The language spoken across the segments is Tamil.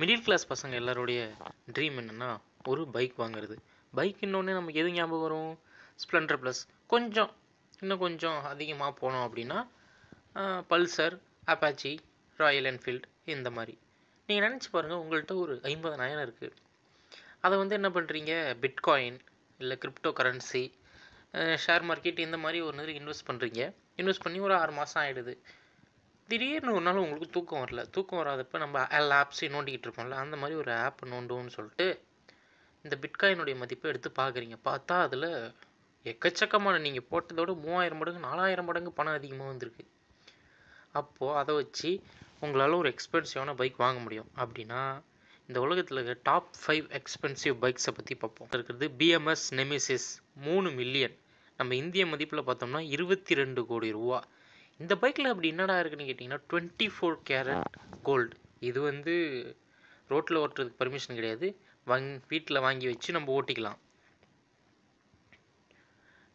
மிடில் கிளாஸ் பசங்க எல்லாருடைய ட்ரீம் என்னென்னா ஒரு பைக் வாங்குறது பைக் இன்னொன்று நமக்கு எது ஞாபகம் வரும் ஸ்ப்ளெண்டர் ப்ளஸ் கொஞ்சம் இன்னும் கொஞ்சம் அதிகமாக போனோம் அப்படின்னா பல்சர் அப்பாச்சி ராயல் என்ஃபீல்டு இந்த மாதிரி நீங்கள் நினச்சி பாருங்கள் உங்கள்கிட்ட ஒரு ஐம்பதனாயிரம் இருக்குது அதை வந்து என்ன பண்ணுறீங்க பிட்காயின் இல்லை கிரிப்டோ கரன்சி ஷேர் மார்க்கெட் இந்த மாதிரி ஒரு இன்வெஸ்ட் பண்ணுறீங்க இன்வெஸ்ட் பண்ணி ஒரு ஆறு மாதம் ஆகிடுது திடீர்னு ஒரு நாள் உங்களுக்கு தூக்கம் வரல தூக்கம் வராதப்ப நம்ம எல் ஆப்ஸையும் நோண்டிக்கிட்டு இருக்கோம்ல அந்த மாதிரி ஒரு ஆப் நோண்டுவோம்னு சொல்லிட்டு இந்த பிட்காயினுடைய மதிப்பை எடுத்து பார்க்குறீங்க பார்த்தா அதில் எக்கச்சக்கமான நீங்கள் போட்டதோட மூவாயிரம் மடங்கு நாலாயிரம் மடங்கு பணம் அதிகமாக வந்திருக்கு அப்போது அதை வச்சு உங்களால் ஒரு எக்ஸ்பென்சிவான பைக் வாங்க முடியும் அப்படின்னா இந்த உலகத்தில் இருக்கிற டாப் ஃபைவ் எக்ஸ்பென்சிவ் பைக்ஸை பற்றி பார்ப்போம் இருக்கிறது பிஎம்எஸ் நெமிசிஸ் மூணு மில்லியன் நம்ம இந்திய மதிப்பில் பார்த்தோம்னா இருபத்தி ரெண்டு கோடி ரூபா இந்த பைக்கில் அப்படி என்னடா இருக்குன்னு கேட்டிங்கன்னா டுவெண்ட்டி ஃபோர் கேரட் கோல்டு இது வந்து ரோட்டில் ஓட்டுறதுக்கு பர்மிஷன் கிடையாது வாங் வீட்டில் வாங்கி வச்சு நம்ம ஓட்டிக்கலாம்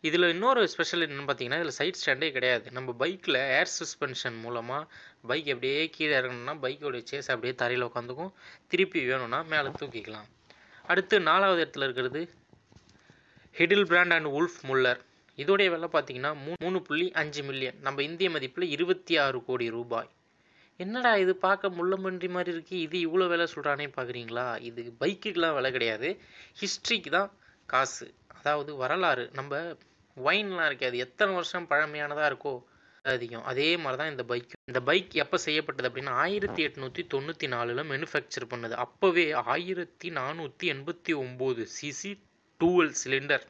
இதில் இன்னொரு ஸ்பெஷல் என்னென்னு பார்த்தீங்கன்னா இதில் சைட் ஸ்டாண்டே கிடையாது நம்ம பைக்கில் ஏர் சஸ்பென்ஷன் மூலமாக பைக் அப்படியே கீழே இறங்கணும்னா பைக்கோடைய சேஸ் அப்படியே தரையில் உட்காந்துக்கும் திருப்பி வேணும்னா மேலே தூக்கிக்கலாம் அடுத்து நாலாவது இடத்துல இருக்கிறது Hildebrand and Wolfmuller இதோடைய விலை பார்த்தீங்கன்னா மூணு புள்ளி அஞ்சு மில்லியன் நம்ம இந்திய மதிப்பில் இருபத்தி ஆறு கோடி ரூபாய் என்னடா இது பார்க்க முள்ளம்பன்றி மாதிரி இருக்குது இது இவ்வளோ விலை சொல்கிறானே பார்க்குறீங்களா இது பைக்குக்கெலாம் விலை கிடையாது ஹிஸ்ட்ரிக்கு தான் காசு அதாவது வரலாறு நம்ம ஒயின்லாம் இருக்காது எத்தனை வருஷம் பழமையானதாக இருக்கோ அதிகம் அதே மாதிரி தான் இந்த பைக் இந்த பைக் எப்போ செய்யப்பட்டது அப்படின்னா ஆயிரத்தி எட்நூற்றி தொண்ணூற்றி நாலில் மேனுஃபேக்சர் பண்ணுது அப்போவே ஆயிரத்தி நானூற்றி எண்பத்தி ஒம்பது CC dual cylinder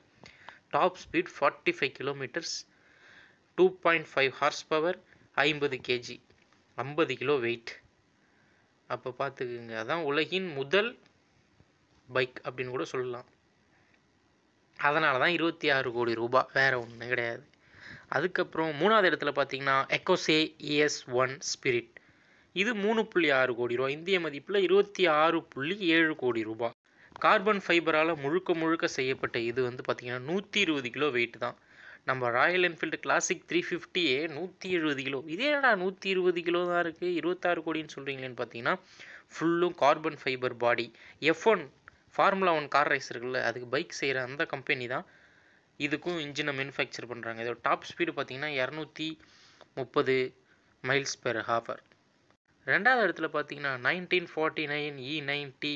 top speed forty five kilometres two point five horse power ஐம்பது கேஜி ஐம்பது கிலோ வெயிட் அப்போ பார்த்துக்குங்க அதான் உலகின் முதல் பைக் அப்படின்னு கூட சொல்லலாம் அதனால தான் இருபத்தி ஆறு கோடி ரூபாய் வேறு ஒன்றும் கிடையாது அதுக்கப்புறம் மூணாவது இடத்துல பார்த்தீங்கன்னா Ecosse ES e one spirit இது மூணு புள்ளி ஆறு கோடி ரூபா இந்திய மதிப்பில் இருபத்தி ஆறு புள்ளி ஏழு கோடி ரூபாய் கார்பன் ஃபைபரால் முழுக்க முழுக்க செய்யப்பட்ட இது வந்து பார்த்திங்கன்னா நூற்றி இருபது கிலோ வெயிட் தான் நம்ம ராயல் என்ஃபீல்டு கிளாசிக் த்ரீ ஃபிஃப்டியே நூற்றி எழுபது கிலோ இதே நூற்றி இருபது கிலோ தான் இருக்குது இருபத்தாறு கோடின்னு சொல்கிறீங்களேன்னு பார்த்தீங்கன்னா ஃபுல்லும் carbon fibre body F one formula one car race இருக்குல்ல அதுக்கு பைக் செய்கிற அந்த கம்பெனி தான் இதுக்கும் இன்ஜினை மேனுஃபேக்சர் பண்ணுறாங்க இதோட டாப் ஸ்பீடு பார்த்தீங்கன்னா இரநூத்தி முப்பது மைல்ஸ் பெர் ஹாஃபர் ரெண்டாவது இடத்துல பார்த்தீங்கன்னா nineteen forty nine E ninety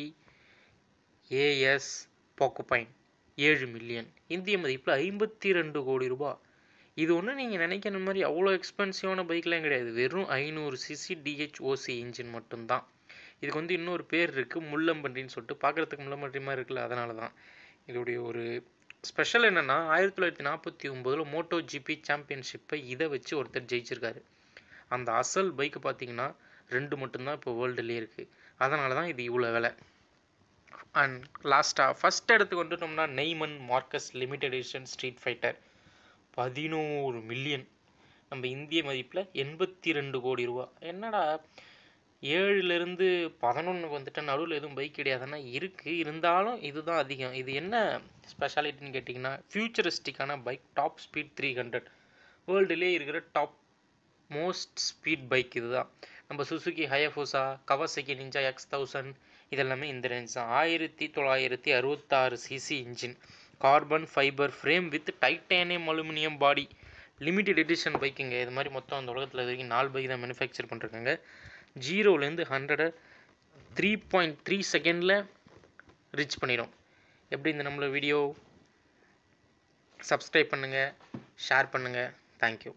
AS porcupine ஏழு மில்லியன் இந்திய மதிப்பில் ஐம்பத்தி ரெண்டு கோடி ரூபாய் இது ஒன்று நீங்கள் நினைக்கிற மாதிரி அவ்வளோ எக்ஸ்பென்சிவான பைக்லாம் கிடையாது வெறும் ஐநூறு சிசி டிஹெச்ஓசி இன்ஜின் மட்டும்தான் இதுக்கு வந்து இன்னொரு பேர் இருக்குது முள்ளம்பன்றின்னு சொல்லிட்டு பார்க்குறதுக்கு முள்ளம்பன்றி மாதிரி இருக்குல்ல அதனால தான் இதோடைய ஒரு ஸ்பெஷல் என்னென்னா ஆயிரத்தி தொள்ளாயிரத்தி நாற்பத்தி ஒம்போதில் மோட்டோ ஜிபி சாம்பியன்ஷிப்பை இதை வச்சு ஒருத்தர் ஜெயிச்சிருக்காரு அந்த அசல் பைக்கு பார்த்தீங்கன்னா ரெண்டு மட்டும்தான் இப்போ வேர்ல்டுலேயே இருக்குது அதனால தான் இது இவ்வளோ விலை அண்ட் லாஸ்ட்டாக ஃபஸ்ட் எடுத்து கொண்டுட்டோம்னா Neiman Marcus limited edition street fighter பதினோரு மில்லியன் நம்ம இந்திய மதிப்பில் எண்பத்தி ரெண்டு கோடி ரூபா என்னடா ஏழுலேருந்து பதினொன்றுக்கு வந்துட்டு நடுவில் எதுவும் பைக் கிடையாதுன்னா இருக்குது இருந்தாலும் இதுதான் அதிகம் இது என்ன ஸ்பெஷாலிட்டின்னு கேட்டிங்கன்னா ஃப்யூச்சரிஸ்டிக்கான bike top speed three hundred வேர்ல்டுலேயே இருக்கிற டாப் மோஸ்ட் ஸ்பீட் பைக் இது தான் நம்ம Suzuki Hayabusa Kawasaki Ninja X thousand இதெல்லாமே இந்த ரேஞ்ச் தான் ஆயிரத்தி தொள்ளாயிரத்தி அறுபத்தாறு CC engine carbon fibre frame with titanium aluminium body limited edition பைக்குங்க இது மாதிரி மொத்தம் அந்த உலகத்தில் இது வரைக்கும் நாலு பைக் தான் மேனுஃபேக்சர் பண்ணிருக்காங்க ஜீரோலேருந்து ஹண்ட்ரடை த்ரீ பாயிண்ட் த்ரீ செகண்டில் ரீச் பண்ணிடும் எப்படி இந்த நம்மளோட வீடியோ சப்ஸ்கிரைப் பண்ணுங்கள் ஷேர் பண்ணுங்கள் தேங்க்யூ